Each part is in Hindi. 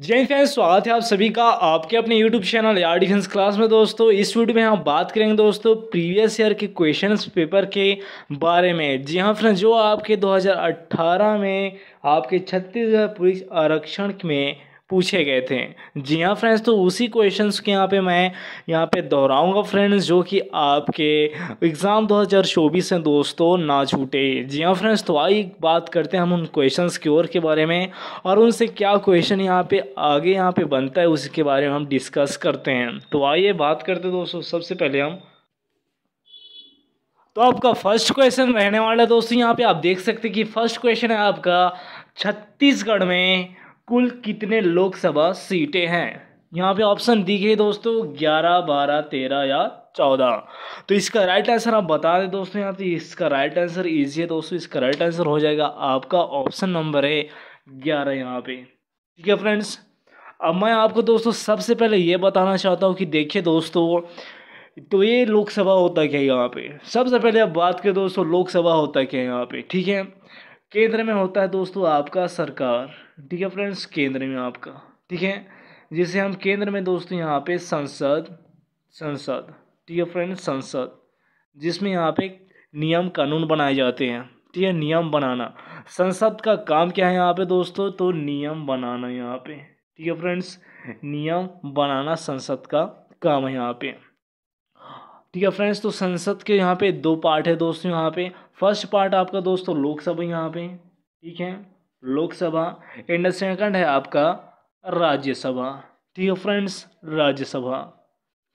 जय फैंस स्वागत है आप सभी का आपके अपने यूट्यूब चैनल यार डिफेंस क्लास में दोस्तों इस वीडियो में हम बात करेंगे दोस्तों प्रीवियस ईयर के क्वेश्चंस पेपर के बारे में जी हाँ फ्रेंड्स जो आपके 2018 में आपके छत्तीसगढ़ पुलिस आरक्षण में पूछे गए थे जी हाँ फ्रेंड्स तो उसी क्वेश्चंस के यहाँ पे मैं यहाँ पे दोहराऊंगा फ्रेंड्स जो कि आपके एग्ज़ाम 2024 हैं दोस्तों ना छूटे जी हाँ फ्रेंड्स तो आई बात करते हैं हम उन क्वेश्चंस की ओर के बारे में और उनसे क्या क्वेश्चन यहाँ पे आगे यहाँ पे बनता है उसके बारे में हम डिस्कस करते हैं तो आइए बात करते हैं दोस्तों सबसे पहले हम तो आपका फर्स्ट क्वेश्चन रहने वाला है दोस्तों यहाँ पे आप देख सकते हैं कि फर्स्ट क्वेश्चन है आपका छत्तीसगढ़ में कुल कितने लोकसभा सीटें हैं यहाँ पे ऑप्शन दी दोस्तों ग्यारह बारह तेरह या चौदह तो इसका राइट आंसर आप बता दें दोस्तों यहाँ पे इसका राइट आंसर ईजी है दोस्तों इसका राइट आंसर हो जाएगा आपका ऑप्शन नंबर है ग्यारह यहाँ पे ठीक है फ्रेंड्स अब मैं आपको दोस्तों सबसे पहले ये बताना चाहता हूँ कि देखिए दोस्तों तो ये लोकसभा होता क्या है यहाँ पर सबसे पहले आप बात करें दोस्तों लोकसभा होता क्या है यहाँ पर ठीक है केंद्र में होता है दोस्तों आपका सरकार ठीक है फ्रेंड्स केंद्र में आपका ठीक है जिसे हम केंद्र में दोस्तों यहाँ पे संसद संसद ठीक है फ्रेंड्स संसद जिसमें यहाँ पे नियम कानून बनाए जाते हैं ठीक है नियम बनाना संसद का काम क्या है यहाँ पे दोस्तों तो नियम बनाना यहाँ पे ठीक है फ्रेंड्स नियम बनाना संसद का काम है यहाँ पे ठीक है फ्रेंड्स तो संसद के यहाँ पे दो पार्ट है दोस्तों यहाँ पे फर्स्ट पार्ट आपका दोस्तों लोकसभा यहाँ पे ठीक है लोकसभा एंड सेकंड है आपका राज्यसभा ठीक है फ्रेंड्स राज्यसभा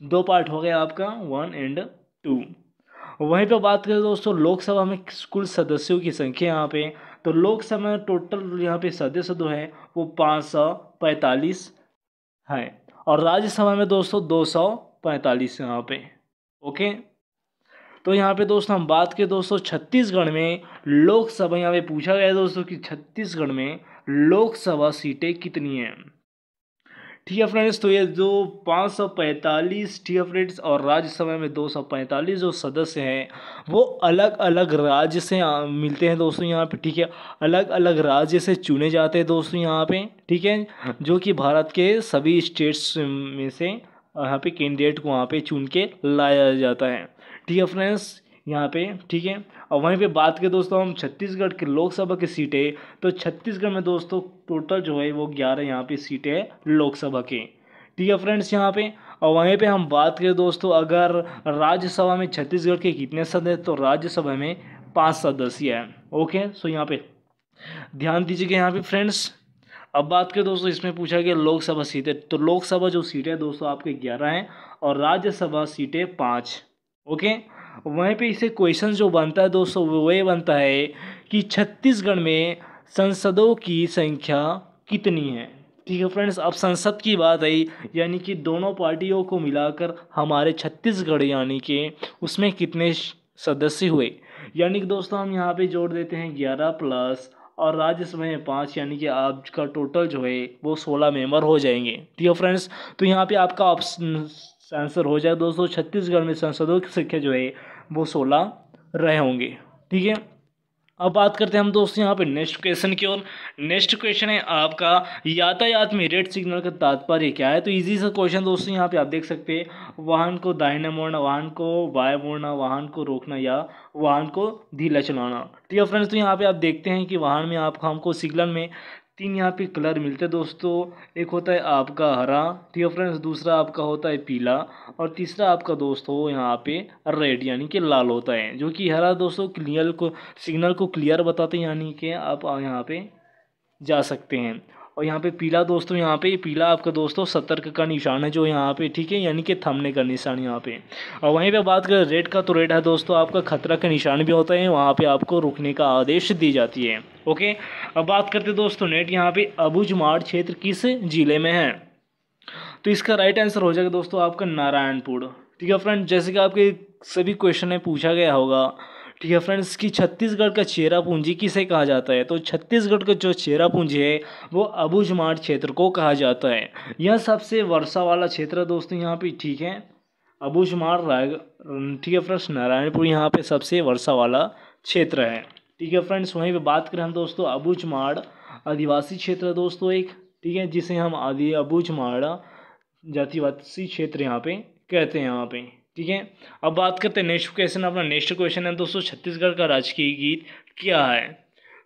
दो पार्ट हो गया आपका वन एंड टू वहीं पे बात करें दोस्तों लोकसभा में कुल सदस्यों की संख्या यहाँ पे तो लोकसभा में टोटल यहाँ पे सदस्य जो है वो पाँच सौ पैंतालीस हैं और राज्यसभा में दोस्तों दो सौ पैंतालीस यहाँ पे ओके तो यहाँ पे दोस्तों हम बात करें दोस्तों छत्तीसगढ़ में लोकसभा यहाँ पे पूछा गया है दोस्तों कि छत्तीसगढ़ में लोकसभा सीटें कितनी हैं ठीक है फ्रेंड्स तो ये जो 545 ठीक है फ्रेंड्स और राज्यसभा में 245 जो सदस्य हैं वो अलग अलग राज्य से मिलते हैं दोस्तों यहाँ पे ठीक है अलग अलग राज्य से चुने जाते हैं दोस्तों यहाँ पे ठीक है जो कि भारत के सभी स्टेट्स में से यहाँ पे कैंडिडेट को वहाँ पे चुन के लाया जाता है ठीक है फ्रेंड्स यहाँ पे ठीक है और वहीं पे बात करें दोस्तों हम छत्तीसगढ़ के लोकसभा की सीटें तो छत्तीसगढ़ में दोस्तों टोटल जो है वो ग्यारह यहाँ पे सीटें लोकसभा की ठीक है फ्रेंड्स यहाँ पे और वहीं पे हम बात करें दोस्तों अगर राज्यसभा में छत्तीसगढ़ के कितने सदस्य तो राज्यसभा में पाँच सदस्य हैं ओके सो यहाँ पे ध्यान दीजिएगा यहाँ पे फ्रेंड्स अब बात करें दोस्तों इसमें पूछा गया लोकसभा सीटें तो लोकसभा जो सीटें दोस्तों आपके ग्यारह हैं और राज्यसभा सीटें पाँच ओके वहीं पे इसे क्वेश्चन जो बनता है दोस्तों वो ये बनता है कि छत्तीसगढ़ में संसदों की संख्या कितनी है ठीक है फ्रेंड्स अब संसद की बात आई यानी कि दोनों पार्टियों को मिलाकर हमारे छत्तीसगढ़ यानी कि उसमें कितने सदस्य हुए यानी कि दोस्तों हम यहाँ पे जोड़ देते हैं ग्यारह प्लस और राज्यसभा में पाँच यानी कि आपका टोटल जो है वो सोलह मेंबर हो जाएंगे ठीक है फ्रेंड्स तो यहाँ पे आपका ऑप्शन सेंसर हो जाए दोस्तों छत्तीसगढ़ में सांसदों की संख्या जो है वो सोलह रहे होंगे ठीक है अब बात करते हैं हम दोस्तों यहाँ पे नेक्स्ट क्वेश्चन की ओर नेक्स्ट क्वेश्चन है आपका यातायात में रेड सिग्नल का तात्पर्य क्या है तो इजी सा क्वेश्चन दोस्तों यहाँ पे आप देख सकते हैं वाहन को दाहिने मोड़ना वाहन को बाएं मोड़ना वाहन को रोकना या वाहन को धीला चलाना ठीक है फ्रेंड्स तो यहाँ पे आप देखते हैं कि वाहन में आपको हमको सिग्नल में तीन यहाँ पे कलर मिलते हैं दोस्तों एक होता है आपका हरा ठीक है फ्रेंड्स दूसरा आपका होता है पीला और तीसरा आपका दोस्त हो यहाँ पे रेड यानी कि लाल होता है जो कि हरा दोस्तों क्लियर को सिग्नल को क्लियर बताते हैं यानी कि आप यहाँ पे जा सकते हैं और यहाँ पे पीला दोस्तों यहाँ पे पीला आपका दोस्तों सतर्क का निशान है जो यहाँ पे ठीक है यानी कि थमने का निशान यहाँ पे और वहीं पे बात करें रेड का तो रेड है दोस्तों आपका खतरा का निशान भी होता है वहाँ पे आपको रुकने का आदेश दी जाती है ओके अब बात करते दोस्तों नेट यहाँ पे अबूझमाड़ क्षेत्र किस जिले में है तो इसका राइट आंसर हो जाएगा दोस्तों आपका नारायणपुर ठीक है फ्रेंड जैसे कि आपके सभी क्वेश्चन में पूछा गया होगा ठीक है फ्रेंड्स कि छत्तीसगढ़ का चेरा पूंजी किसे कहा जाता है तो छत्तीसगढ़ का जो चेरा पूंजी है वो अबूझमाड़ क्षेत्र को कहा जाता है यह सबसे वर्षा वाला क्षेत्र है दोस्तों यहाँ पे ठीक है अबूझमाड़ राय ठीक है फ्रेंड्स नारायणपुर यहाँ पे सबसे वर्षा वाला क्षेत्र है ठीक है फ्रेंड्स वहीं पर बात करें हम दोस्तों अबूझमाड़ आदिवासी क्षेत्र दोस्तों एक ठीक है जिसे हम आदि अबूझमाड़ जातिवासी क्षेत्र यहाँ पे कहते हैं यहाँ पे ठीक है अब बात करते हैं नेक्स्ट क्वेश्चन अपना नेक्स्ट क्वेश्चन है दोस्तों छत्तीसगढ़ का राजकीय गीत क्या है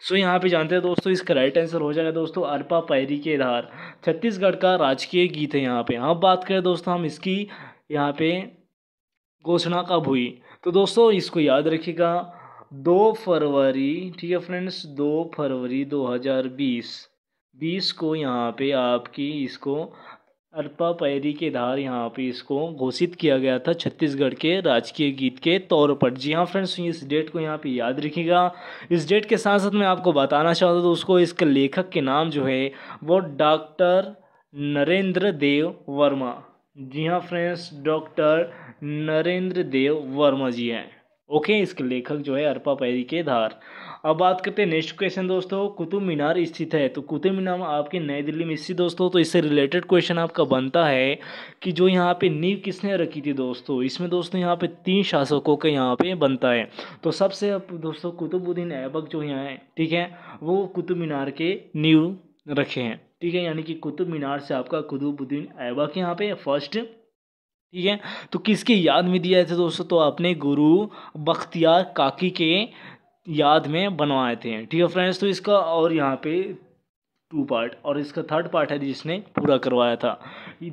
सो so, यहाँ पे जानते हैं दोस्तों इसका राइट आंसर हो जाएगा दोस्तों अरपा पैरी के धार छत्तीसगढ़ का राजकीय गीत है यहाँ पे अब बात करें दोस्तों हम इसकी यहाँ पे घोषणा कब हुई तो दोस्तों इसको याद रखिएगा दो फरवरी ठीक है फ्रेंड्स दो फरवरी 2020 20 को यहाँ पे आपकी इसको अरपा पैरी के धार यहाँ पे इसको घोषित किया गया था छत्तीसगढ़ के राजकीय गीत के तौर पर जी हाँ फ्रेंड्स तो इस डेट को यहाँ पे याद रखिएगा इस डेट के साथ साथ मैं आपको बताना चाहता हूँ तो उसको इसके लेखक के नाम जो है वो डॉक्टर नरेंद्र देव वर्मा जी हाँ फ्रेंड्स डॉक्टर नरेंद्र देव वर्मा जी हैं ओके इसके लेखक जो है अरपा पैरी के धार अब बात करते हैं नेक्स्ट क्वेश्चन दोस्तों कुतुब मीनार स्थित है तो कुतुब मीनार आपके नई दिल्ली में स्थित दोस्तों तो इससे रिलेटेड क्वेश्चन आपका बनता है कि जो यहाँ पे नींव किसने रखी थी दोस्तों इसमें दोस्तों यहाँ पे तीन शासकों के यहाँ पे बनता है तो सबसे दोस्तों कुतुबुद्दीन ऐबक जो यहाँ है ठीक है वो कुतुब मीनार के नींव रखे हैं ठीक है यानी कि कुतुब मीनार से आपका कुतुबुद्दीन ऐबक यहाँ पे फर्स्ट ठीक है तो किसके याद में दिया थे दोस्तों तो अपने गुरु बख्तियार काकी के याद में बनवाए थे ठीक है फ्रेंड्स तो इसका और यहाँ पे टू पार्ट और इसका थर्ड पार्ट है जिसने पूरा करवाया था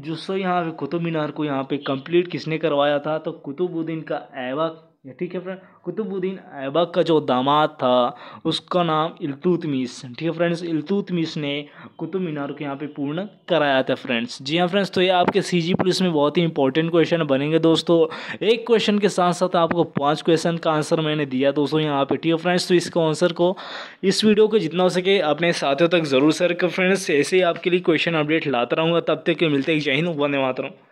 दोस्तों यहाँ पे कुतुब मीनार को यहाँ पे कंप्लीट किसने करवाया था तो कुतुबुद्दीन का ऐबक ठीक है फ्रेंड कुतुबुद्दीन ऐबक का जो दामाद था उसका नाम इलतुतमिस ठीक है फ्रेंड्स इलतुतमिस ने कुतुब मीनार को यहाँ पे पूर्ण कराया था फ्रेंड्स जी हाँ फ्रेंड्स तो ये आपके सी जी पुलिस में बहुत ही इंपॉर्टेंट क्वेश्चन बनेंगे दोस्तों एक क्वेश्चन के साथ साथ आपको पाँच क्वेश्चन का आंसर मैंने दिया दोस्तों यहाँ पे ठीक है फ्रेंड्स तो इसको आंसर को इस वीडियो को जितना हो सके अपने साथियों तक ज़रूर सर कर फ्रेंड्स ऐसे ही आपके लिए क्वेश्चन अपडेट लाता रहूँगा तब तक मिलते ही जय हिंद वंदे मातरम